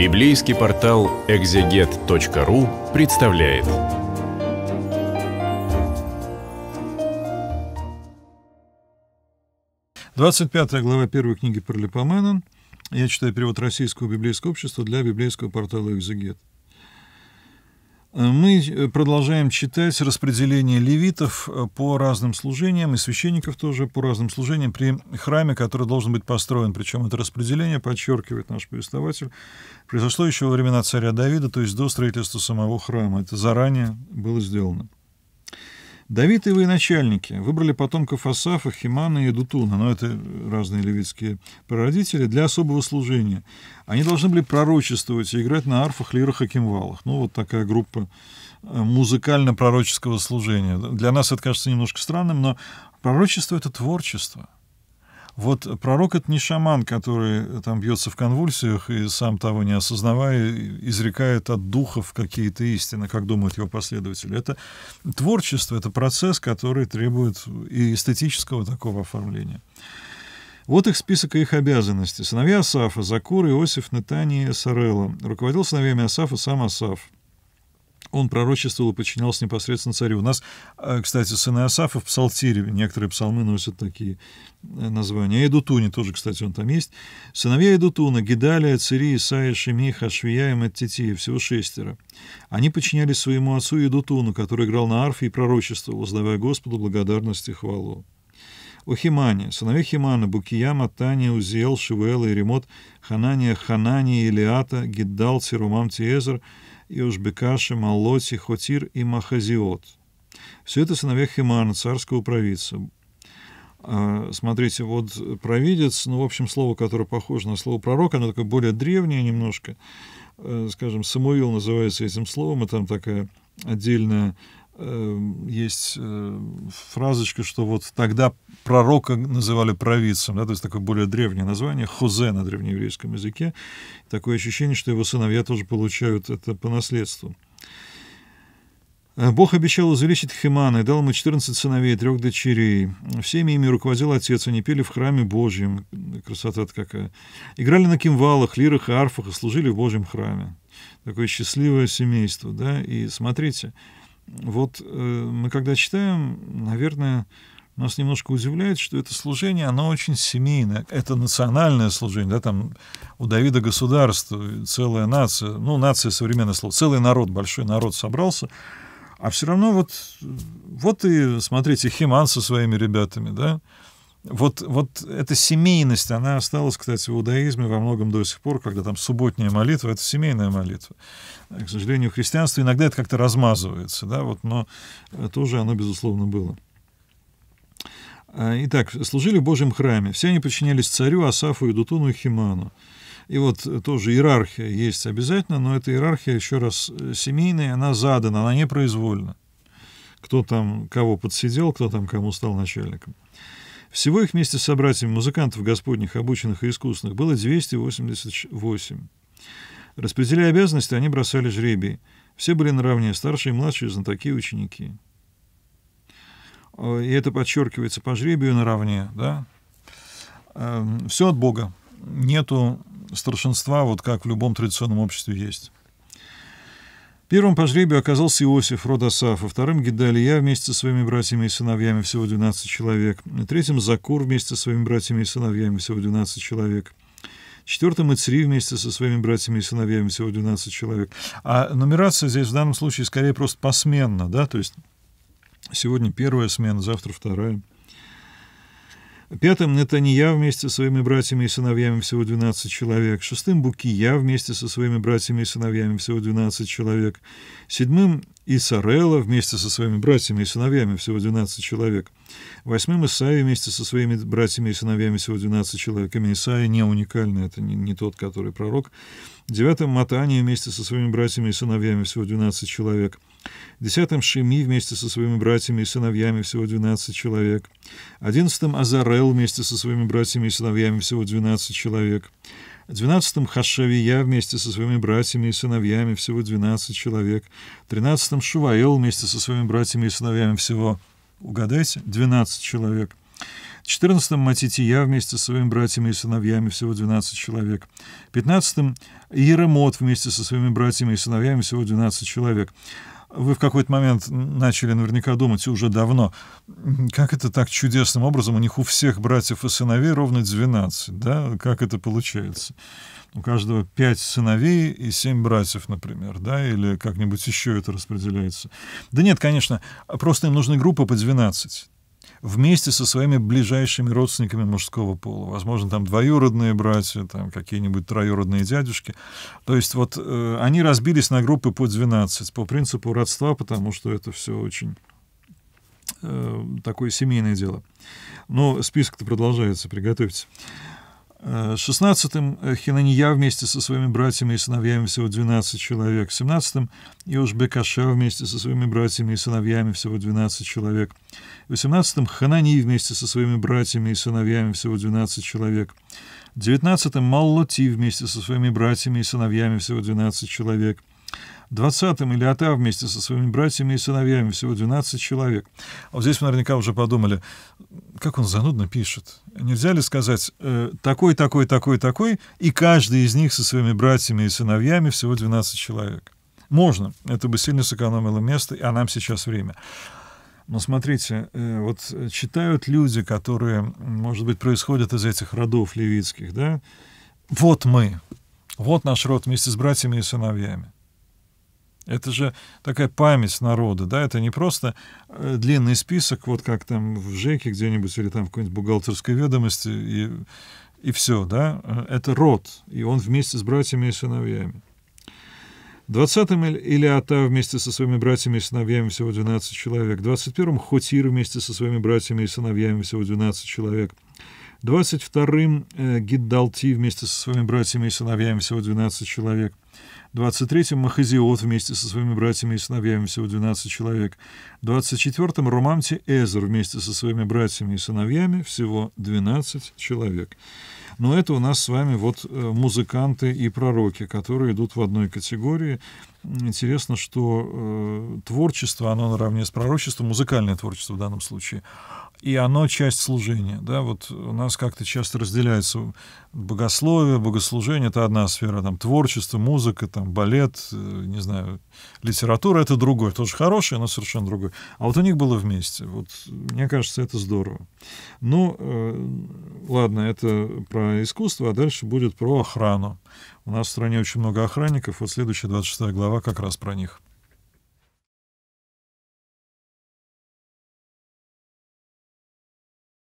Библейский портал экзегет.ру представляет. Двадцать пятая глава первой книги Паралипоменон. Я читаю перевод российского библейского общества для библейского портала «Экзегет». Э, мы э, продолжаем читать распределение левитов э, по разным служениям и священников тоже по разным служениям при храме, который должен быть построен. Причем это распределение, подчеркивает наш повествователь, произошло еще во времена царя Давида, то есть до строительства самого храма. Это заранее было сделано. Давид и военачальники выбрали потомков Асафа, Химана и Дутуна, но это разные левитские прародители, для особого служения. Они должны были пророчествовать и играть на арфах, лирах и кимвалах. Ну, вот такая группа э, музыкально-пророческого служения. Для нас это кажется немножко странным, но пророчество — это творчество. Вот пророк — это не шаман, который э, там бьется в конвульсиях и сам того не осознавая, изрекает от духов какие-то истины, как думают его последователи. Это творчество, это процесс, который требует и эстетического такого оформления. Вот их список и их обязанностей. Сыновья Асафа, Закур, Иосиф, Нетани и Сарелла. Руководил сыновьями Асафа сам Асаф он пророчествовал и подчинялся непосредственно царю. У нас, э, кстати, сыны Асафа в Псалтире, некоторые псалмы носят такие э, названия. А Эдутуни тоже, кстати, он там есть. Сыновья Эдутуна, Гидалия, Цири, Исаия, Шемиха, Хашвия и Маттития, всего шестеро. Они подчинялись своему отцу Эдутуну, который играл на арфе и пророчествовал, воздавая Господу благодарность и хвалу. О Химане, сыновья Химана, Букияма, Таня, Узел, Шивуэла, Иремот, Ханания, Ханания, Илиата, Гиддал, Сирумам, Тиезер — и Ожбекаши, Малоти, Хотир и Махазиот. Все это сыновья Химана, царского правица. А, смотрите, вот провидец, ну, в общем, слово, которое похоже на слово пророк, оно такое более древнее немножко. Э, скажем, Самуил называется этим словом, и там такая отдельная Эм, есть э, фразочка, что вот тогда пророка называли провидцем, да, то есть такое более древнее название, Хозе на древнееврейском языке. Такое ощущение, что его сыновья тоже получают это по наследству. Э, Бог обещал извлечь Химана и дал ему 14 сыновей и трех дочерей. Всеми ими руководил отец, они пели в храме Божьем. красота какая. Играли на кимвалах, лирах и арфах и служили в Божьем храме. Такое счастливое семейство, да, и смотрите, вот э, мы когда читаем, наверное, нас немножко удивляет, что это служение, оно очень семейное. Это национальное служение, да, там у Давида государство, целая нация, ну, нация современное слово, целый народ, большой народ собрался, а все равно вот, вот и, смотрите, Химан со своими ребятами, да, вот, вот эта семейность, она осталась, кстати, в иудаизме во многом до сих пор, когда там субботняя молитва — это семейная молитва. К сожалению, в христианстве иногда это как-то размазывается, да, вот, но тоже оно, безусловно, было. А, итак, служили в Божьем храме. Все они подчинялись царю, Асафу, Идутуну и Химану. И вот тоже иерархия есть обязательно, но эта иерархия, еще раз, семейная, она задана, она непроизвольна. Кто там кого подсидел, кто там кому стал начальником. Всего их вместе с собратьями музыкантов господних, обученных и искусных было 288. Распределяя обязанности, они бросали жребий. Все были наравне, старшие и младшие, знатоки и ученики. Э, и это подчеркивается по жребию наравне, да? Эм, Все от Бога. Нету старшинства, вот как в любом традиционном обществе есть. Первым по жребию оказался Иосиф, род Асафа, вторым — Гедалия вместе со своими братьями и сыновьями, всего 12 человек, третьим — Закур вместе со своими братьями и сыновьями, всего 12 человек, четвертым — Ицри вместе со своими братьями и сыновьями, всего 12 человек. А нумерация здесь в данном случае скорее просто посменно, да, то есть сегодня первая смена, завтра вторая. Пятым — Натанья вместе со своими братьями и сыновьями всего 12 человек. Шестым — Букия вместе со своими братьями и сыновьями всего 12 человек. Седьмым — Исарела вместе со своими братьями и сыновьями всего 12 человек. Восьмым — Исаия вместе со своими братьями и сыновьями всего 12 человек. Имя Исаия не уникальный, это не, не тот, который пророк. Девятым — Матания вместе со своими братьями и сыновьями всего 12 человек десятом Шими вместе со своими братьями и сыновьями всего 12 человек, одиннадцатом Азарел вместе со своими братьями и сыновьями всего 12 человек, двенадцатом Хашавия вместе со своими братьями и сыновьями всего 12 человек, тринадцатом Шуваел вместе со своими братьями и сыновьями всего, угадайте, 12 человек, 14-м Матития вместе со своими братьями и сыновьями, всего 12 человек. 15-м Иеремот вместе со своими братьями и сыновьями, всего 12 человек. Вы в какой-то момент начали наверняка думать уже давно, как это так чудесным образом у них у всех братьев и сыновей ровно 12, да? Как это получается? У каждого пять сыновей и семь братьев, например, да, или как-нибудь еще это распределяется. Да нет, конечно, просто им нужны группы по 12 вместе со своими ближайшими родственниками мужского пола. Возможно, там двоюродные братья, там какие-нибудь троюродные дядюшки. То есть вот э, они разбились на группы по 12 по принципу родства, потому что это все очень э, такое семейное дело. Но список-то продолжается, приготовьтесь. 16-м э, э, Хинанья вместе со своими братьями и сыновьями всего 12 человек. 17-м Иошбекаша вместе со своими братьями и сыновьями всего 12 человек. 18-м Ханани вместе со своими братьями и сыновьями всего 12 человек. 19-м Маллоти вместе со своими братьями и сыновьями всего 12 человек. 20-м Ильята вместе со своими братьями и сыновьями, всего 12 человек. А вот здесь вы наверняка уже подумали, как он занудно пишет. Нельзя ли сказать э, такой, такой, такой, такой, и каждый из них со своими братьями и сыновьями всего 12 человек? Можно, это бы сильно сэкономило место, а нам сейчас время. Но смотрите, э, вот э, читают люди, которые, может быть, происходят из этих родов левицких, да? Вот мы, вот наш род вместе с братьями и сыновьями. Это же такая память народа, да, это не просто э, длинный список, вот как там в ЖЭКе где-нибудь или там в какой-нибудь бухгалтерской ведомости, и, и все, да, э, это род, и он вместе с братьями и сыновьями. Двадцатым Илиата вместе со своими братьями и сыновьями всего 12 человек. Двадцать первым Хотир вместе со своими братьями и сыновьями всего 12 человек. — 22-м э, Гиддалти вместе со своими братьями и сыновьями, всего 12 человек. 23-м Махазиот вместе со своими братьями и сыновьями, всего 12 человек. 24-м Румамти Эзер вместе со своими братьями и сыновьями, всего 12 человек. Но это у нас с вами вот э, музыканты и пророки, которые идут в одной категории. Интересно, что э, творчество, оно наравне с пророчеством, музыкальное творчество в данном случае, и оно часть служения. Да? Вот у нас как-то часто разделяется богословие, богослужение — это одна сфера, там, творчество, музыка, там, балет, э, не знаю, литература — это другое, тоже хорошее, но совершенно другое. А вот у них было вместе. Вот, мне кажется, это здорово. Ну, э, ладно, это про искусство, а дальше будет про охрану. У нас в стране очень много охранников, вот следующая 26 глава как раз про них.